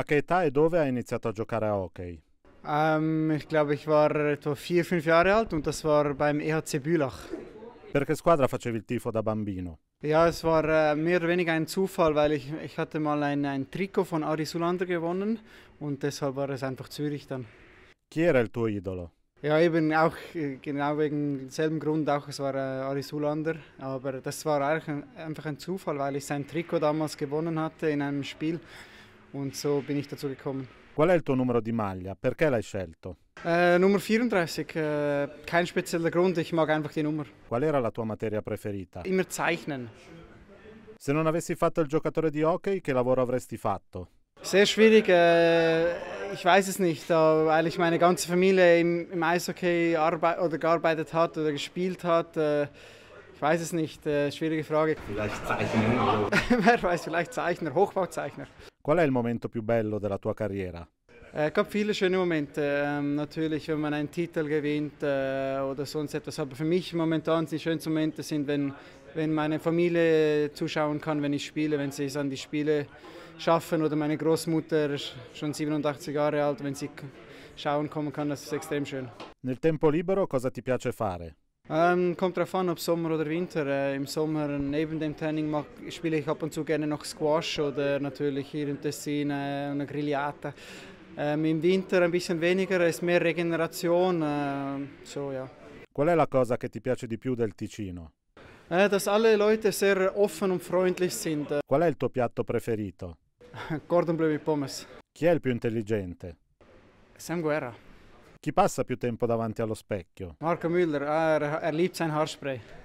A che età e dove hai iniziato a giocare a hockey? Ähm, ich glaube, ich war etwa vier, fünf Jahre alt und das war beim EHC Bülach. Per che squadra facevi il tifo da bambino? Ja, es war äh, mehr oder weniger ein Zufall, weil ich, ich hatte mal ein, ein Trikot von Ari Sulander gewonnen und deshalb war es einfach Zürich dann. Chi era il tuo idolo? Ja, eben auch äh, genau wegen demselben Grund, auch es war äh, Ari Sulander, aber das war ein, einfach ein Zufall, weil ich sein Trikot damals gewonnen hatte in einem Spiel und so bin ich dazu gekommen. Qual è il tuo numero di maglia? Perché l'hai scelto? Äh, Nummer 34, äh, kein spezieller Grund, ich mag einfach die Nummer. Qual era la tua materia preferita? Immer zeichnen. Se non avessi fatto il giocatore di hockey, che lavoro avresti fatto? Sehr schwierig, äh, ich weiß es nicht, äh, weil ich meine ganze Familie im, im Eishockey oder gearbeitet hat oder gespielt hat. Äh, ich weiß es nicht, äh, schwierige Frage. Vielleicht Zeichner. Wer weiß, vielleicht Zeichner, Hochbauzeichner. Qual è il momento più bello della tua carriera? Es eh, gab viele schöne Momente. Ähm, natürlich, wenn man einen Titel gewinnt äh, oder sonst etwas. Aber für mich momentan die schönsten Momente sind, wenn, wenn meine Familie zuschauen kann, wenn ich spiele, wenn sie es an die Spiele schaffen oder meine Großmutter, schon 87 Jahre alt, wenn sie schauen kommen kann, das ist extrem schön. Nel tempo libero cosa ti piace fare? Ähm, kommt darauf an, ob Sommer oder Winter. Äh, Im Sommer neben dem Training spiele ich ab und zu gerne noch Squash oder natürlich hier im Tessin äh, eine Grigliata. Ähm, Im Winter ein bisschen weniger, es ist mehr Regeneration. Äh, so, ja. Qual è la cosa che ti piace di più del Ticino? Eh, dass alle Leute sehr offen und freundlich sind. Äh. Qual è il tuo piatto preferito? Gordon bleu e pommes. Chi è il più intelligente? Sam Guerra. Chi passa più tempo davanti allo specchio? Marco Müller, er, er liebt sein Haarspray.